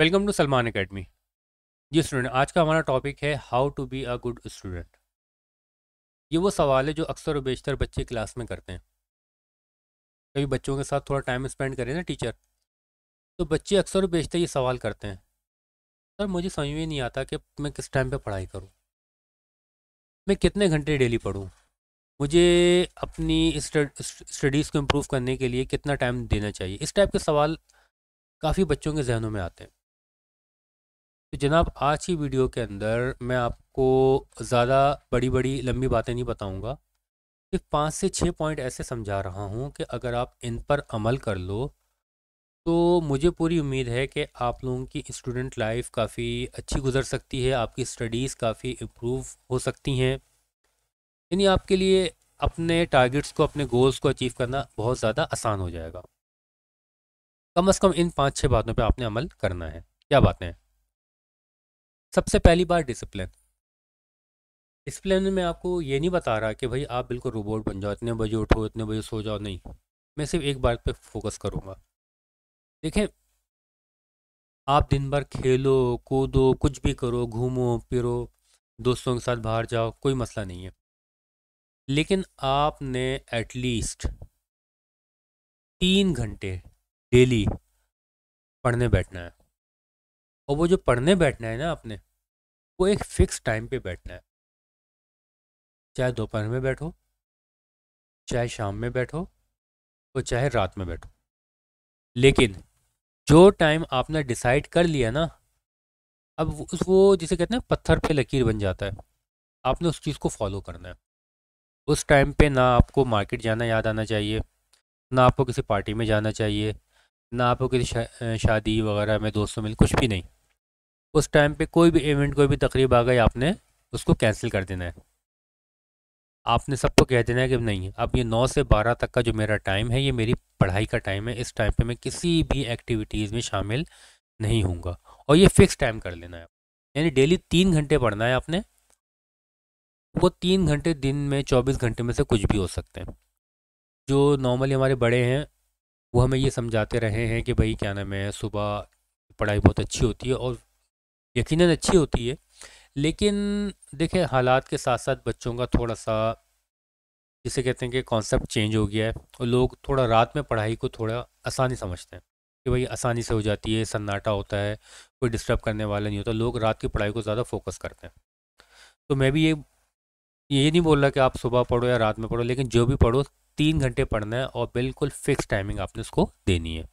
Welcome to Salman academy जी student आज का हमारा टॉपिक है how to be a good student ये वो सवाल है जो अक्सर और बेशतर बच्चे क्लास में करते हैं कभी बच्चों के साथ थोड़ा टाइम स्पेंड करें ना टीचर तो बच्चे अक्सर और बेशतर ये सवाल करते हैं सर मुझे समझ में नहीं आता कि मैं किस टाइम पर पढ़ाई करूँ मैं कितने घंटे डेली पढ़ूँ मुझे अपनी स्टडीज़ को इम्प्रूव करने के लिए कितना टाइम देना चाहिए इस टाइप के सवाल काफ़ी बच्चों के जहनों में आते हैं तो जनाब आज की वीडियो के अंदर मैं आपको ज़्यादा बड़ी बड़ी लंबी बातें नहीं बताऊंगा सिर्फ पाँच से छः पॉइंट ऐसे समझा रहा हूं कि अगर आप इन पर अमल कर लो तो मुझे पूरी उम्मीद है कि आप लोगों की स्टूडेंट लाइफ काफ़ी अच्छी गुजर सकती है आपकी स्टडीज़ काफ़ी इम्प्रूव हो सकती हैं यानी आपके लिए अपने टारगेट्स को अपने गोल्स को अचीव करना बहुत ज़्यादा आसान हो जाएगा कम अज़ कम इन पाँच छः बातों पर आपने अमल करना है क्या बातें हैं सबसे पहली बार डिसिप्लिन डिसिप्लिन में आपको ये नहीं बता रहा कि भाई आप बिल्कुल रोबोट बन जाओ इतने बजे उठो इतने बजे सो जाओ नहीं मैं सिर्फ एक बात पे फोकस करूँगा देखें आप दिन भर खेलो कूदो कुछ भी करो घूमो फिरो दोस्तों के साथ बाहर जाओ कोई मसला नहीं है लेकिन आपने एटलीस्ट तीन घंटे डेली पढ़ने बैठना है और वो जो पढ़ने बैठना है ना आपने वो एक फिक्स टाइम पे बैठना है चाहे दोपहर में बैठो चाहे शाम में बैठो और चाहे रात में बैठो लेकिन जो टाइम आपने डिसाइड कर लिया ना अब उस वो जिसे कहते हैं पत्थर पे लकीर बन जाता है आपने उस चीज़ को फॉलो करना है उस टाइम पे ना आपको मार्केट जाना याद आना चाहिए ना आपको किसी पार्टी में जाना चाहिए ना आपको किसी शा, शादी वगैरह में दोस्तों मिल कुछ भी नहीं उस टाइम पे कोई भी इवेंट कोई भी तकरीब आ गई आपने उसको कैंसिल कर देना है आपने सबको कह देना है कि नहीं अब ये नौ से बारह तक का जो मेरा टाइम है ये मेरी पढ़ाई का टाइम है इस टाइम पे मैं किसी भी एक्टिविटीज़ में शामिल नहीं हूँ और ये फिक्स टाइम कर लेना है यानी डेली तीन घंटे पढ़ना है आपने वो तीन घंटे दिन में चौबीस घंटे में से कुछ भी हो सकते हैं जो नॉर्मली हमारे बड़े हैं वो हमें ये समझाते रहे हैं कि भाई क्या नाम है सुबह पढ़ाई बहुत अच्छी होती है और यकीनन अच्छी होती है लेकिन देखिए हालात के साथ साथ बच्चों का थोड़ा सा जिसे कहते हैं कि कॉन्सेप्ट चेंज हो गया है और लोग थोड़ा रात में पढ़ाई को थोड़ा आसानी समझते हैं कि भाई आसानी से हो जाती है सन्नाटा होता है कोई डिस्टर्ब करने वाला नहीं होता लोग रात की पढ़ाई को ज़्यादा फोकस करते हैं तो मैं भी ये ये नहीं बोल रहा कि आप सुबह पढ़ो या रात में पढ़ो लेकिन जो भी पढ़ो तीन घंटे पढ़ना है और बिल्कुल फिक्स टाइमिंग आपने उसको देनी है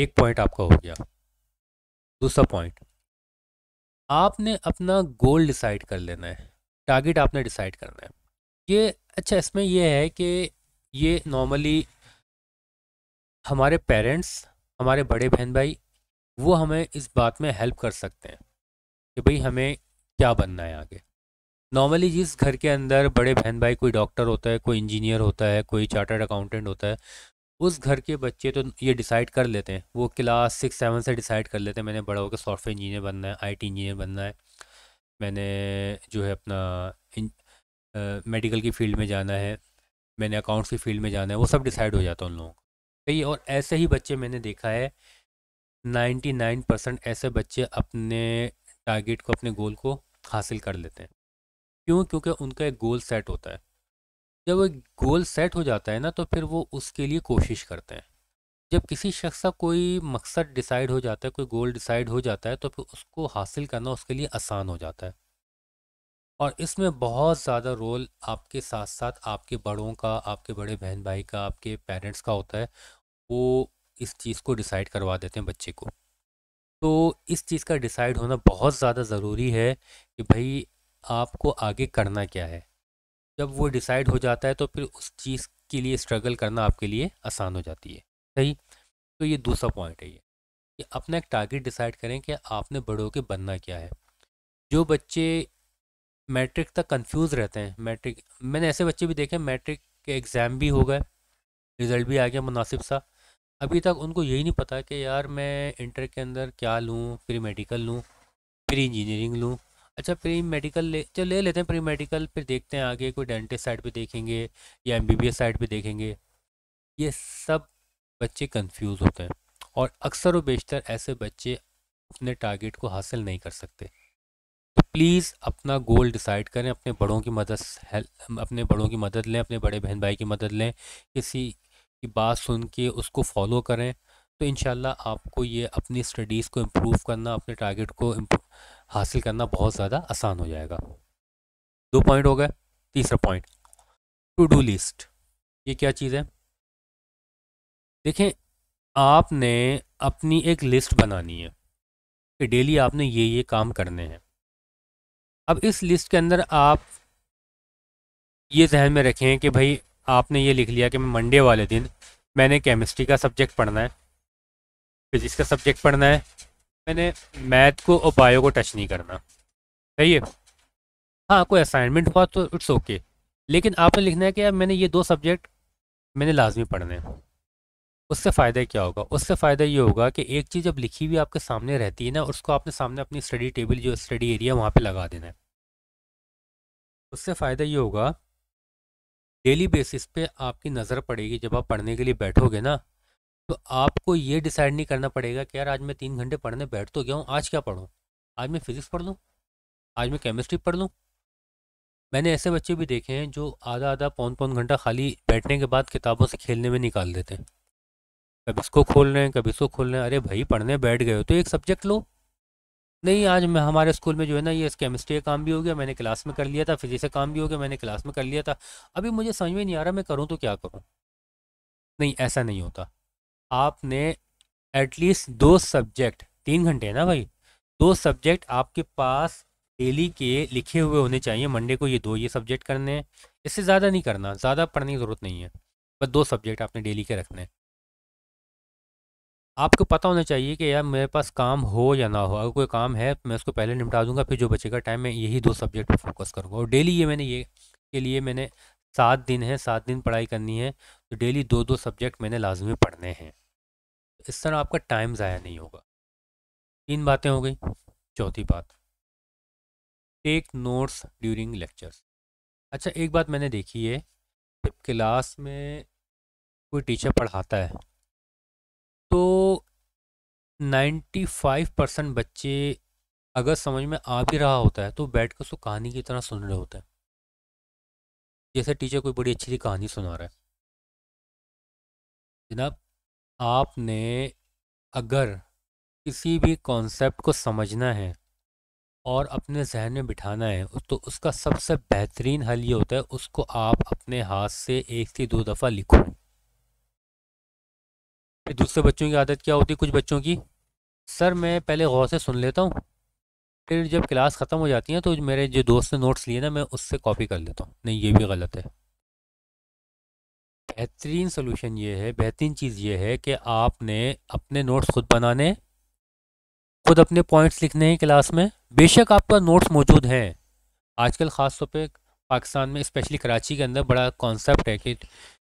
एक पॉइंट आपका हो गया दूसरा पॉइंट आपने अपना गोल डिसाइड कर लेना है टारगेट आपने डिसाइड करना है ये अच्छा इसमें यह है कि ये नॉर्मली हमारे पेरेंट्स हमारे बड़े बहन भाई वो हमें इस बात में हेल्प कर सकते हैं कि भाई हमें क्या बनना है आगे नॉर्मली जिस घर के अंदर बड़े बहन भाई कोई डॉक्टर होता है कोई इंजीनियर होता है कोई चार्टर्ड अकाउंटेंट होता है उस घर के बच्चे तो ये डिसाइड कर लेते हैं वो क्लास सिक्स सेवन से डिसाइड कर लेते हैं मैंने बड़ा होकर सॉफ्टवेयर इंजीनियर बनना है आईटी इंजीनियर बनना है मैंने जो है अपना मेडिकल की फील्ड में जाना है मैंने अकाउंट्स की फील्ड में जाना है वो सब डिसाइड हो जाता है उन लोगों को तो कई और ऐसे ही बच्चे मैंने देखा है नाइन्टी नाइन परसेंट ऐसे बच्चे अपने टारगेट को अपने गोल को हासिल कर लेते हैं क्यों क्योंकि उनका एक गोल सेट होता है जब एक गोल सेट हो जाता है ना तो फिर वो उसके लिए कोशिश करते हैं जब किसी शख्स का कोई मकसद डिसाइड हो जाता है कोई गोल डिसाइड हो जाता है तो फिर उसको हासिल करना उसके लिए आसान हो जाता है और इसमें बहुत ज़्यादा रोल आपके साथ साथ आपके बड़ों का आपके बड़े बहन भाई का आपके पेरेंट्स का होता है वो इस चीज़ को डिसाइड करवा देते हैं बच्चे को तो इस चीज़ का डिसाइड होना बहुत ज़्यादा ज़रूरी है कि भाई आपको आगे करना क्या है जब वो डिसाइड हो जाता है तो फिर उस चीज़ के लिए स्ट्रगल करना आपके लिए आसान हो जाती है सही तो ये दूसरा पॉइंट है ये कि अपना एक टारगेट डिसाइड करें कि आपने बड़ों के बनना क्या है जो बच्चे मैट्रिक तक कंफ्यूज रहते हैं मैट्रिक मैंने ऐसे बच्चे भी देखे मैट्रिक के एग्ज़ाम भी हो गए रिज़ल्ट भी आ गया मुनासिब सा अभी तक उनको यही नहीं पता कि यार मैं इंटर के अंदर क्या लूँ फिर मेडिकल लूँ फिर इंजीनियरिंग लूँ अच्छा प्री मेडिकल ले चलो ले लेते हैं प्री मेडिकल फिर देखते हैं आगे कोई डेंटिस्ट साइड पे देखेंगे या एमबीबीएस साइड पे देखेंगे ये सब बच्चे कंफ्यूज होते हैं और अक्सर व बेशतर ऐसे बच्चे अपने टारगेट को हासिल नहीं कर सकते तो प्लीज़ अपना गोल डिसाइड करें अपने बड़ों की मदद अपने बड़ों की मदद लें अपने बड़े बहन भाई की मदद लें किसी की बात सुन के उसको फॉलो करें तो इन आपको ये अपनी स्टडीज़ को इम्प्रूव करना अपने टारगेट को हासिल करना बहुत ज़्यादा आसान हो जाएगा दो पॉइंट हो गए तीसरा पॉइंट टू डू लिस्ट ये क्या चीज़ है देखें आपने अपनी एक लिस्ट बनानी है कि डेली आपने ये ये काम करने हैं अब इस लिस्ट के अंदर आप ये जहन में रखें कि भाई आपने ये लिख लिया कि मैं मंडे वाले दिन मैंने केमिस्ट्री का सब्जेक्ट पढ़ना है फिजिक्स का सब्जेक्ट पढ़ना है मैंने मैथ को और बायो को टच नहीं करना सही है हाँ कोई असाइनमेंट हुआ तो इट्स ओके okay। लेकिन आपने लिखना है कि यार मैंने ये दो सब्जेक्ट मैंने लाजमी पढ़ने हैं उससे फ़ायदा क्या होगा उससे फ़ायदा ये होगा कि एक चीज़ जब लिखी हुई आपके सामने रहती है ना उसको आपने सामने अपनी स्टडी टेबल जो स्टडी एरिया वहाँ पे लगा देना है उससे फ़ायदा ये होगा डेली बेसिस पे आपकी नज़र पड़ेगी जब आप पढ़ने के लिए बैठोगे ना तो आपको ये डिसाइड नहीं करना पड़ेगा कि यार आज मैं तीन घंटे पढ़ने बैठ तो गया हूँ आज क्या पढ़ूँ आज मैं फिज़िक्स पढ़ लूँ आज मैं केमिस्ट्री पढ़ लूँ मैंने ऐसे बच्चे भी देखे हैं जो आधा आधा पौन पौन घंटा खाली बैठने के बाद किताबों से खेलने में निकाल देते हैं कभी इसको खोल रहे हैं कभी इसको खोल रहे हैं अरे भाई पढ़ने बैठ गए हो तो एक सब्जेक्ट लो नहीं आज मैं हमारे स्कूल में जो है ना ये केमिस्ट्री का काम भी हो गया मैंने क्लास में कर लिया था फिजिक्स का काम भी हो गया मैंने क्लास में कर लिया था अभी मुझे समझ में नहीं आ रहा मैं करूँ तो क्या करूँ नहीं ऐसा नहीं होता आपने एटलीस्ट दो सब्जेक्ट तीन घंटे ना भाई दो सब्जेक्ट आपके पास डेली के लिखे हुए होने चाहिए मंडे को ये दो ये सब्जेक्ट करने हैं इससे ज़्यादा नहीं करना ज़्यादा पढ़ने की ज़रूरत नहीं है बस दो सब्जेक्ट आपने डेली के रखने हैं आपको पता होना चाहिए कि यार मेरे पास काम हो या ना हो अगर कोई काम है मैं उसको पहले निपटा दूंगा फिर जो बचेगा टाइम मैं यही दो सब्जेक्ट पर फोकस करूँगा और डेली ये मैंने ये के लिए मैंने सात दिन है सात दिन पढ़ाई करनी है तो डेली दो दो सब्जेक्ट मैंने लाजमी पढ़ने हैं इस तरह आपका टाइम ज़ाया नहीं होगा तीन बातें हो गई चौथी बात टेक नोट्स ड्यूरिंग लेक्चर्स अच्छा एक बात मैंने देखी है जब क्लास में कोई टीचर पढ़ाता है तो 95 परसेंट बच्चे अगर समझ में आ भी रहा होता है तो बैठ कर उसको कहानी की तरह सुन रहे होते हैं जैसे टीचर कोई बड़ी अच्छी सी कहानी सुना रहा है जनाब आपने अगर किसी भी कॉन्सेप्ट को समझना है और अपने जहन में बिठाना है तो उसका सबसे बेहतरीन हल ये होता है उसको आप अपने हाथ से एक से दो दफ़ा लिखो फिर दूसरे बच्चों की आदत क्या होती है कुछ बच्चों की सर मैं पहले गौर से सुन लेता हूँ फिर जब क्लास ख़त्म हो जाती है तो मेरे जो दोस्त ने नोट्स लिए ना मैं उससे कॉपी कर लेता हूँ नहीं ये भी गलत है बेहतरीन सोल्यूशन ये है बेहतरीन चीज़ ये है कि आपने अपने नोट्स खुद बनाने खुद अपने पॉइंट्स लिखने हैं क्लास में बेशक आपका नोट्स मौजूद हैं आजकल ख़ास तौर पे पाकिस्तान में स्पेशली कराची के अंदर बड़ा कॉन्सेप्ट है कि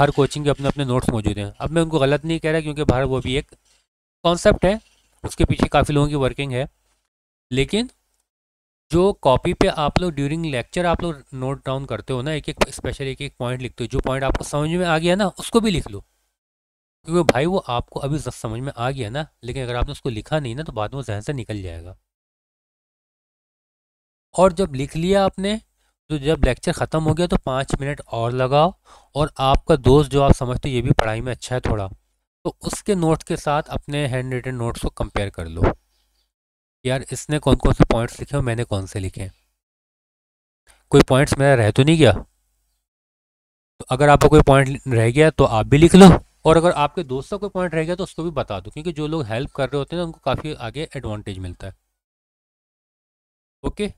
हर कोचिंग के अपने अपने नोट्स मौजूद हैं अब मैं उनको गलत नहीं कह रहा क्योंकि बाहर वो भी एक कॉन्सेप्ट है उसके पीछे काफ़ी लोगों की वर्किंग है लेकिन जो कॉपी पे आप लोग ड्यूरिंग लेक्चर आप लोग नोट डाउन करते हो ना एक एक स्पेशल एक एक पॉइंट लिखते हो जो पॉइंट आपको समझ में आ गया ना उसको भी लिख लो क्योंकि भाई वो आपको अभी समझ में आ गया ना लेकिन अगर आपने उसको लिखा नहीं ना तो बाद में जहन से निकल जाएगा और जब लिख लिया आपने तो जब लेक्चर ख़त्म हो गया तो पाँच मिनट और लगाओ और आपका दोस्त जो आप समझते हो ये भी पढ़ाई में अच्छा है थोड़ा तो उसके नोट्स के साथ अपने हैंड रिटन नोट्स को कंपेयर कर लो यार इसने कौन कौन से पॉइंट्स लिखे और मैंने कौन से लिखे हैं कोई पॉइंट्स मेरा रह तो नहीं गया तो अगर आपका कोई पॉइंट रह गया तो आप भी लिख लो और अगर आपके दोस्त का कोई पॉइंट रह गया तो उसको भी बता दो क्योंकि जो लोग हेल्प कर रहे होते हैं उनको काफ़ी आगे एडवांटेज मिलता है ओके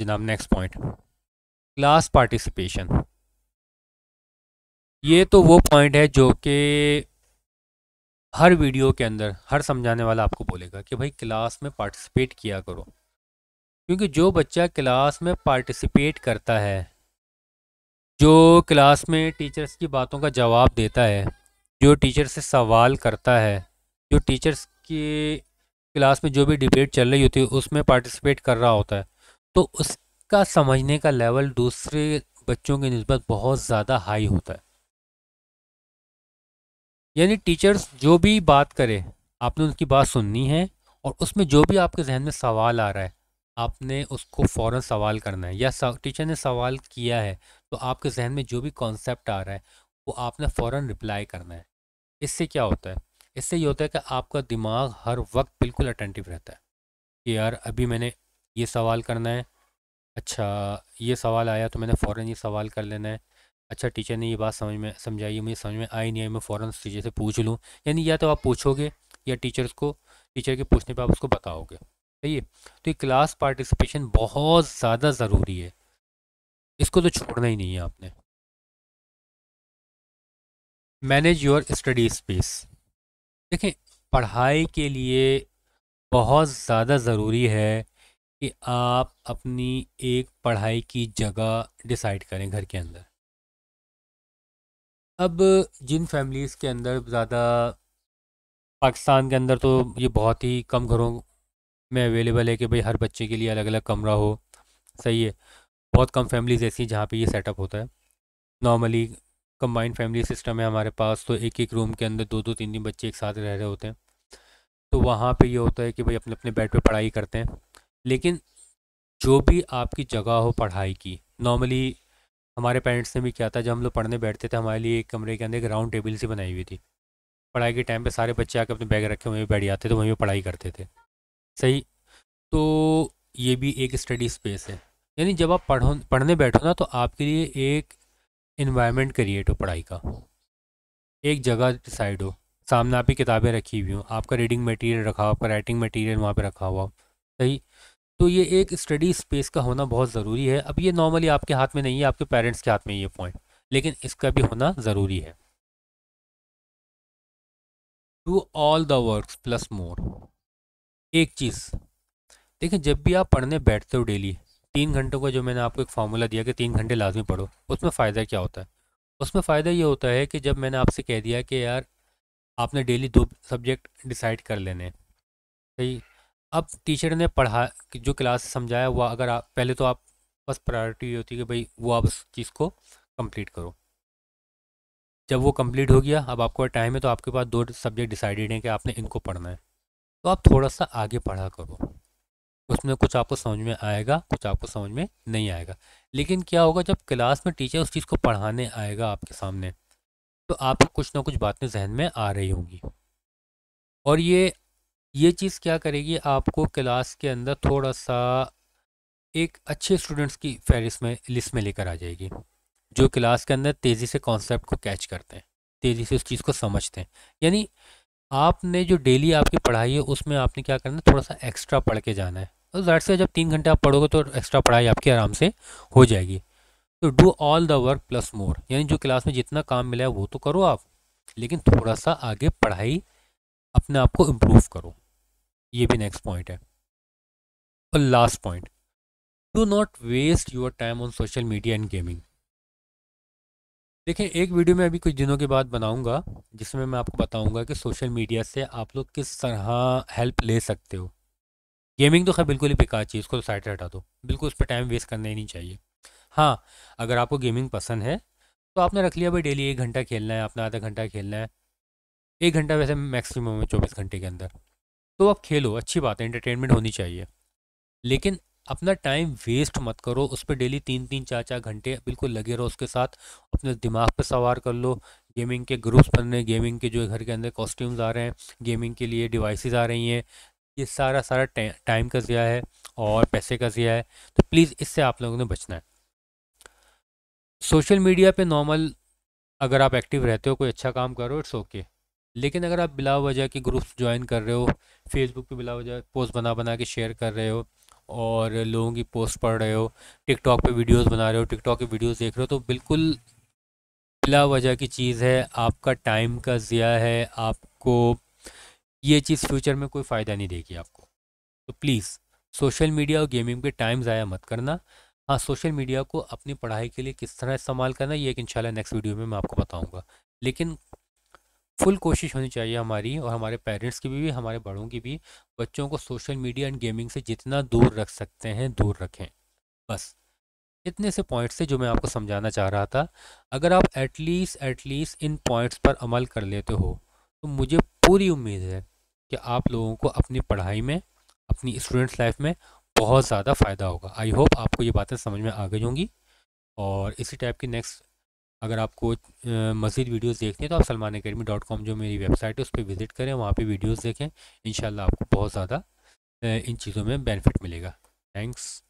जनाब नेक्स्ट पॉइंट क्लास पार्टिसिपेशन ये तो वो पॉइंट है जो कि हर वीडियो के अंदर हर समझाने वाला आपको बोलेगा कि भाई क्लास में पार्टिसिपेट किया करो क्योंकि जो बच्चा क्लास में पार्टिसिपेट करता है जो क्लास में टीचर्स की बातों का जवाब देता है जो टीचर से सवाल करता है जो टीचर्स के क्लास में जो भी डिबेट चल रही होती है उसमें पार्टिसिपेट कर रहा होता है तो उसका समझने का लेवल दूसरे बच्चों के नस्बत बहुत ज़्यादा हाई होता है यानी टीचर्स जो भी बात करे आपने उनकी बात सुननी है और उसमें जो भी आपके जहन में सवाल आ रहा है आपने उसको फ़ौर सवाल करना है या टीचर ने सवाल किया है तो आपके जहन में जो भी कॉन्सेप्ट आ रहा है वो आपने फ़ौर रिप्लाई करना है इससे क्या होता है इससे ये होता है कि आपका दिमाग हर वक्त बिल्कुल अटेंटिव रहता है कि यार अभी मैंने ये सवाल करना है अच्छा ये सवाल आया तो मैंने फ़ौर ये सवाल कर लेना है अच्छा टीचर ने ये बात समझ में समझाई मुझे समझ में आई नहीं आई मैं फ़ौरन टीचर से पूछ लूँ यानी या तो आप पूछोगे या टीचर्स को टीचर के पूछने पर आप उसको बताओगे सही है तो ये क्लास पार्टिसिपेशन बहुत ज़्यादा ज़रूरी है इसको तो छोड़ना ही नहीं है आपने मैनेज योर स्टडी स्पेस देखें पढ़ाई के लिए बहुत ज़्यादा ज़रूरी है कि आप अपनी एक पढ़ाई की जगह डिसाइड करें घर के अंदर अब जिन फैमिलीज़ के अंदर ज़्यादा पाकिस्तान के अंदर तो ये बहुत ही कम घरों में अवेलेबल है कि भाई हर बच्चे के लिए अलग अलग कमरा हो सही है बहुत कम फैमिलीज़ ऐसी जहाँ पे ये सेटअप होता है नॉर्मली कंबाइंड फैमिली सिस्टम है हमारे पास तो एक एक रूम के अंदर दो दो तीन तीन बच्चे एक साथ रह रहे होते हैं तो वहाँ पे ये होता है कि भाई अपने अपने बेड पे पढ़ाई करते हैं लेकिन जो भी आपकी जगह हो पढ़ाई की नॉर्मली हमारे पेरेंट्स ने भी किया था जब हम लोग पढ़ने बैठते थे हमारे लिए एक कमरे के अंदर एक राउंड टेबल सी बनाई हुई थी पढ़ाई के टाइम पे सारे बच्चे आके अपने बैग रखे वहीं बैठ जाते थे वहीं पर पढ़ाई करते थे सही तो ये भी एक स्टडी स्पेस है यानी जब आप पढ़ो पढ़ने बैठो ना तो आपके लिए एक इन्वायरमेंट क्रिएट हो पढ़ाई का एक जगह डिसाइड हो सामने आपकी किताबें रखी हुई हों आपका रीडिंग मटेरियल रखा हो आपका राइटिंग मटेरियल वहाँ पर रखा हुआ सही तो ये एक स्टडी स्पेस का होना बहुत ज़रूरी है अब ये नॉर्मली आपके हाथ में नहीं है आपके पेरेंट्स के हाथ में ये पॉइंट लेकिन इसका भी होना ज़रूरी है do all the work plus more एक चीज़ देखिए जब भी आप पढ़ने बैठते हो डेली तीन घंटों का जो मैंने आपको एक फार्मूला दिया कि तीन घंटे लाजमी पढ़ो उसमें फ़ायदा क्या होता है उसमें फ़ायदा ये होता है कि जब मैंने आपसे कह दिया कि यार आपने डेली दो सब्जेक्ट डिसाइड कर लेने सही अब टीचर ने पढ़ा जो क्लास समझाया हुआ अगर आप पहले तो आप बस प्रायोरिटी होती है कि भाई वो आप उस चीज़ को कंप्लीट करो जब वो कंप्लीट हो गया अब आपको टाइम है तो आपके पास दो सब्जेक्ट डिसाइडेड हैं कि आपने इनको पढ़ना है तो आप थोड़ा सा आगे पढ़ा करो उसमें कुछ आपको समझ में आएगा कुछ आपको समझ में नहीं आएगा लेकिन क्या होगा जब क्लास में टीचर उस चीज़ को पढ़ाने आएगा आपके सामने तो आपको कुछ ना कुछ बातें जहन में आ रही होंगी और ये ये चीज़ क्या करेगी आपको क्लास के अंदर थोड़ा सा एक अच्छे स्टूडेंट्स की फहरिस्त में लिस्ट में लेकर आ जाएगी जो क्लास के अंदर तेज़ी से कॉन्सेप्ट को कैच करते हैं तेज़ी से उस चीज़ को समझते हैं यानी आपने जो डेली आपकी पढ़ाई है उसमें आपने क्या करना है थोड़ा सा एक्स्ट्रा पढ़ के जाना है और ज़ाहिर से जब तीन घंटे आप पढ़ोगे तो एक्स्ट्रा पढ़ाई आपकी आराम से हो जाएगी तो do all the work plus more यानी जो क्लास में जितना काम मिला है वो तो करो आप लेकिन थोड़ा सा आगे पढ़ाई अपने आप को इम्प्रूव करो ये भी नेक्स्ट पॉइंट है और last point do not waste your time on social media and gaming देखें एक वीडियो में अभी कुछ दिनों के बाद बनाऊंगा जिसमें मैं आपको बताऊंगा कि सोशल मीडिया से आप लोग किस तरह हेल्प ले सकते हो गेमिंग तो खैर बिल्कुल ही बेकार चीज़ उसको तो साइड हटा दो बिल्कुल उस पर टाइम वेस्ट करना ही नहीं चाहिए हाँ अगर आपको गेमिंग पसंद है तो आपने रख लिया भाई डेली एक घंटा खेलना है आपने आधा घंटा खेलना है एक घंटा वैसे मैक्सिमम है चौबीस घंटे के अंदर तो आप खेलो अच्छी बात है इंटरटेनमेंट होनी चाहिए लेकिन अपना टाइम वेस्ट मत करो उस पर डेली तीन तीन चार चार घंटे बिल्कुल लगे रहो उसके साथ अपने दिमाग पर सवार कर लो गेमिंग के ग्रुप्स बन रहे गेमिंग के जो घर के अंदर कॉस्ट्यूम्स आ रहे हैं गेमिंग के लिए डिवाइसेस आ रही हैं ये सारा सारा टाइम का ज़िया है और पैसे का ज़िया है तो प्लीज़ इससे आप लोगों ने बचना है सोशल मीडिया पे नॉर्मल अगर आप एक्टिव रहते हो कोई अच्छा काम करो इट्स ओके okay. लेकिन अगर आप बिला वजह के ग्रुप्स ज्वाइन कर रहे हो फेसबुक पे बिला वजह पोस्ट बना बना के शेयर कर रहे हो और लोगों की पोस्ट पढ़ रहे हो टिकटॉक पे वीडियोस बना रहे हो टिकटॉक के वीडियोस देख रहे हो तो बिल्कुल बिला वजह की चीज़ है आपका टाइम का ज़िया है आपको ये चीज़ फ्यूचर में कोई फ़ायदा नहीं देगी आपको तो प्लीज़ सोशल मीडिया और गेमिंग पे टाइम ज़ाया मत करना हाँ सोशल मीडिया को अपनी पढ़ाई के लिए किस तरह इस्तेमाल करना ये एक इंशाल्लाह नेक्स्ट वीडियो में मैं आपको बताऊंगा लेकिन फुल कोशिश होनी चाहिए हमारी और हमारे पेरेंट्स की भी, हमारे बड़ों की भी बच्चों को सोशल मीडिया एंड गेमिंग से जितना दूर रख सकते हैं दूर रखें बस इतने से पॉइंट्स से जो मैं आपको समझाना चाह रहा था अगर आप एटलीस्ट एटलीस्ट इन पॉइंट्स पर अमल कर लेते हो तो मुझे पूरी उम्मीद है कि आप लोगों को अपनी पढ़ाई में अपनी स्टूडेंट्स लाइफ में बहुत ज़्यादा फ़ायदा होगा आई होप आपको ये बातें समझ में आ गई होंगी और इसी टाइप की नेक्स्ट अगर आपको मज़ीद वीडियोस देखते हैं तो आप सलमान अकेडमी डॉट कॉम जो मेरी वेबसाइट है उस पर विज़िट करें वहाँ पे वीडियोस देखें इन आपको बहुत ज़्यादा इन चीज़ों में बेनिफिट मिलेगा थैंक्स